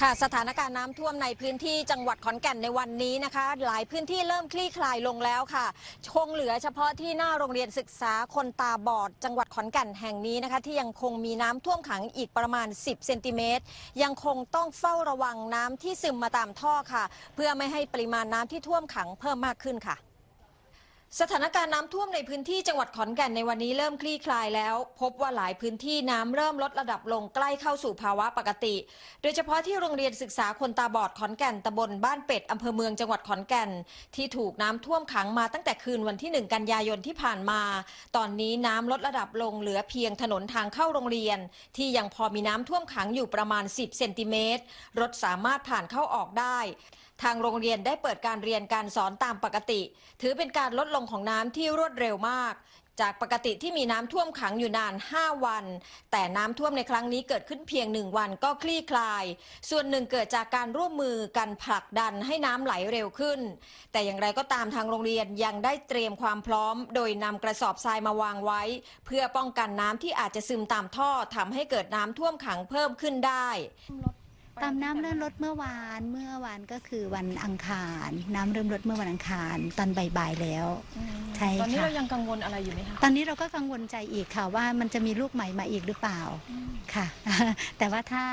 ค่ะสถานการณ์น้ำท่วมในพื้นที่จังหวัดขอนแก่นในวันนี้นะคะ หลายพื้นที่เริ่มคลี่คลายลงแล้วค่ะคงเหลือ เฉพาะที่หน้าโรงเรียนศึกษาคนตาบอด จังหวัดขอนแก่นแห่งนี้นะคะ ที่ยังคงมีน้ำท่วมขังอีกประมาณ10เซนติเมตรยังคงต้องเฝ้าระวังน้ำที่ซึมมาตามท่อค่ะ เพื่อไม่ให้ปริมาณน้ำที่ท่วมขังเพิ่มมากขึ้นค่ะสถานการณ์น้ำท่วมในพื้นที่จังหวัดขอนแก่นในวันนี้เริ่มคลี่คลายแล้ว พบว่าหลายพื้นที่น้ำเริ่มลดระดับลงใกล้เข้าสู่ภาวะปกติ โดยเฉพาะที่โรงเรียนศึกษาคนตาบอดขอนแก่นตำบลบ้านเป็ดอำเภอเมืองจังหวัดขอนแก่นที่ถูกน้ำท่วมขังมาตั้งแต่คืนวันที่1กันยายนที่ผ่านมาตอนนี้น้ำลดระดับลงเหลือเพียงถนนทางเข้าโรงเรียน ที่ยังพอมีน้ำท่วมขังอยู่ประมาณ10เซนติเมตรรถสามารถผ่านเข้าออกได้ ทางโรงเรียนได้เปิดการเรียนการสอนตามปกติ ถือเป็นการลดลงงของน้ำที่รวดเร็วมาก จากปกติที่มีน้ำท่วมขังอยู่นาน 5 วัน แต่น้ำท่วมในครั้งนี้เกิดขึ้นเพียงหนึ่งวันก็คลี่คลาย ส่วนหนึ่งเกิดจากการร่วมมือกันผลักดันให้น้ำไหลเร็วขึ้น แต่อย่างไรก็ตามทางโรงเรียนยังได้เตรียมความพร้อม โดยนำกระสอบทรายมาวางไว้ เพื่อป้องกันน้ำที่อาจจะซึมตามท่อทำให้เกิดน้ำท่วมขังเพิ่มขึ้นได้ตามน้ำเริ่มลดเมื่อวาน เมื่อวานก็คือวันอังคารน้ำเริ่มลดเมื่อวันอังคาร ตอนบ่ายๆแล้วใช่ค่ะตอนนี้เรายังกังวลอะไรอยู่ไหมคะตอนนี้เราก็กังวลใจอีกค่ะ ว่ามันจะมีลูกใหม่มาอีกหรือเปล่าค่ะ แต่ว่าถ้า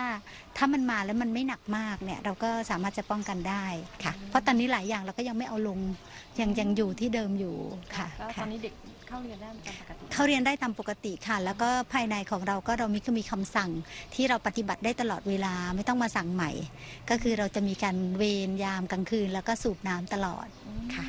ถ้ามันมาแล้วมันไม่หนักมากเนี่ยเราก็สามารถจะป้องกันได้ค่ะ เพราะตอนนี้หลายอย่างเราก็ยังไม่เอาลงยังยังอยู่ที่เดิมอยู่ค่ะตอนนี้เด็กเข้าเรียนได้ตามปกติเข้าเรียนได้ตามปกติค่ะ แล้วก็ภายในของเราก็เรามีคือมีคำสั่งที่เราปฏิบัติได้ตลอดเวลาไม่ต้องมาสั่งใหม่ก็คือเราจะมีการเวรยามกลางคืนแล้วก็สูบน้ำตลอดค่ะ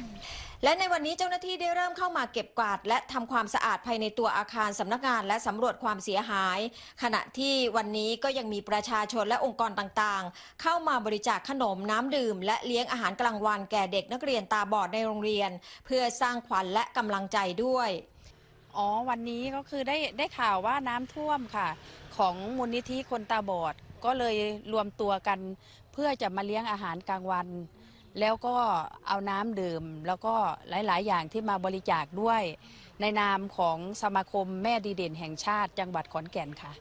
และในวันนี้เจ้าหน้าที่ได้เริ่มเข้ามาเก็บกวาด และทำความสะอาดภายในตัวอาคารสำนักงาน และสำรวจความเสียหาย ขณะที่วันนี้ก็ยังมีประชาชนและองค์กรต่างๆ เข้ามาบริจาคขนมน้ำดื่มและเลี้ยงอาหารกลางวันแก่เด็ก นักเรียนตาบอดในโรงเรียน เพื่อสร้างขวัญและกำลังใจด้วยอ๋อวันนี้ก็คือได้ได้ข่าวว่าน้ำท่วมค่ะ ของมูลนิธิคนตาบอดก็เลยรวมตัวกันเพื่อจะมาเลี้ยงอาหารกลางวัน แล้วก็เอาน้ำดื่มแล้วก็หลายๆ อย่างที่มาบริจาคด้วย ในนามของสมาคมแม่ดีเด่นแห่งชาติจังหวัดขอนแก่นค่ะ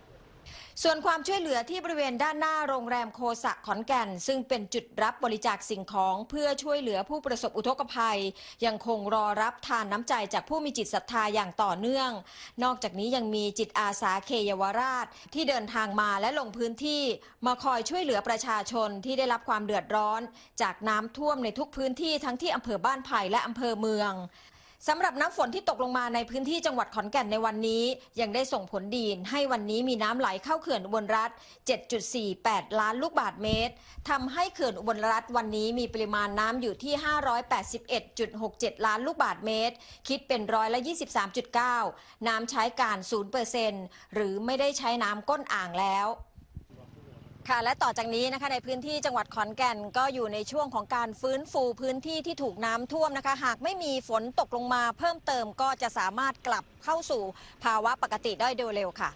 ส่วนความช่วยเหลือที่บริเวณด้านหน้าโรงแรมโคสะขอนแก่น ซึ่งเป็นจุดรับบริจาคสิ่งของเพื่อช่วยเหลือผู้ประสบอุทกภัย ยังคงรอรับทานน้ำใจจากผู้มีจิตศรัทธาอย่างต่อเนื่อง นอกจากนี้ยังมีจิตอาสาเคยวราชที่เดินทางมาและลงพื้นที่มาคอยช่วยเหลือประชาชนที่ได้รับความเดือดร้อนจากน้ำท่วมในทุกพื้นที่ทั้งที่อำเภอบ้านไผ่และอำเภอเมืองสำหรับน้ำฝนที่ตกลงมาในพื้นที่จังหวัดขอนแก่นในวันนี้ ยังได้ส่งผลดีให้วันนี้มีน้ำไหลเข้าเขื่อนอุบลรัฐ 7.48 ล้านลูกบาทเมตรทำให้เขื่อนอุบลรัฐวันนี้มีปริมาณน้ำอยู่ที่ 581.67 ล้านลูกบาทเมตร คิดเป็นร้อยละ 23.9 น้ำใช้การ 0%หรือไม่ได้ใช้น้ำก้นอ่างแล้วค่ะและต่อจากนี้นะคะในพื้นที่จังหวัดขอนแก่น ก็อยู่ในช่วงของการฟื้นฟูพื้นที่ที่ถูกน้ำท่วมนะคะ หากไม่มีฝนตกลงมาเพิ่มเติมก็จะสามารถกลับเข้าสู่ภาวะปกติได้โดยเร็วค่ะ